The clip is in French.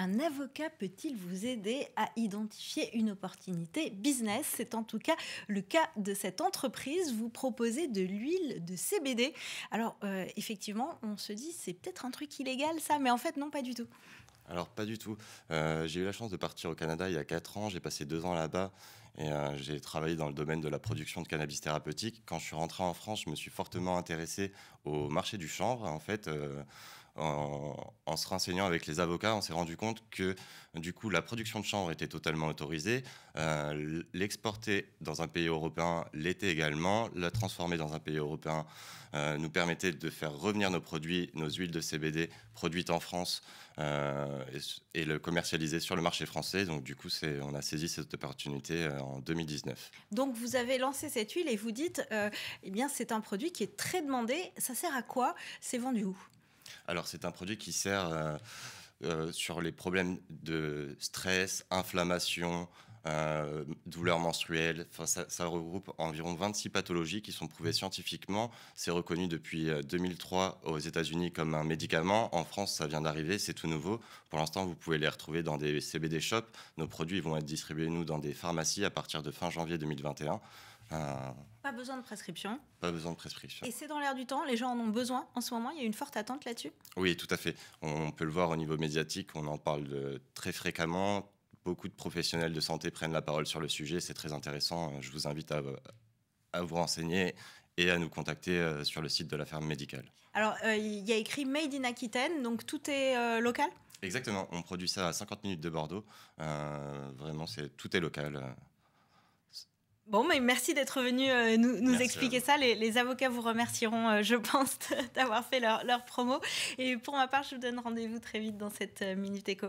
Un avocat peut-il vous aider à identifier une opportunité business C'est en tout cas le cas de cette entreprise. Vous proposez de l'huile de CBD. Alors euh, effectivement, on se dit c'est peut-être un truc illégal ça, mais en fait non, pas du tout. Alors pas du tout. Euh, j'ai eu la chance de partir au Canada il y a 4 ans. J'ai passé deux ans là-bas et euh, j'ai travaillé dans le domaine de la production de cannabis thérapeutique. Quand je suis rentré en France, je me suis fortement intéressé au marché du chanvre. En fait, en, se renseignant avec les avocats, on s'est rendu compte que du coup la production de chanvre était totalement autorisée, euh, l'exporter dans un pays européen l'était également, la transformer dans un pays européen euh, nous permettait de faire revenir nos produits, nos huiles de CBD produites en France euh, et, le commercialiser sur le marché français. Donc du coup, on a saisi cette opportunité en 2019. Donc vous avez lancé cette huile et vous dites, eh bien c'est un produit qui est très demandé. Ça sert à quoi C'est vendu où alors c'est un produit qui sert euh, euh, sur les problèmes de stress, inflammation, euh, douleurs menstruelles. ça, ça, regroupe environ 26 pathologies qui sont prouvées scientifiquement. C'est reconnu depuis 2003 aux États-Unis comme un médicament. En France, ça vient d'arriver, c'est tout nouveau. Pour l'instant, vous pouvez les retrouver dans des CBD shops. Nos produits vont être distribués, nous, dans des pharmacies à partir de fin janvier 2021. Euh, pas besoin de prescription. Pas besoin de prescription. Et c'est dans l'air du temps, les gens en ont besoin en ce moment, il y a une forte attente là-dessus Oui, tout à fait. On peut le voir au niveau médiatique, on en parle de très fréquemment. Beaucoup de professionnels de santé prennent la parole sur le sujet, c'est très intéressant. Je vous invite à, vous renseigner et à nous contacter euh, sur le site de la ferme médicale. Alors, euh, il y a écrit Made in Aquitaine, donc tout est local Exactement, on produit ça à 50 minutes de Bordeaux. vraiment, c'est tout est local. Bon, mais merci d'être venu euh, nous, expliquer ça. Les, avocats vous remercieront, euh, je pense, d'avoir fait leur, leur, promo. Et pour ma part, je vous donne rendez-vous très vite dans cette euh, Minute Éco.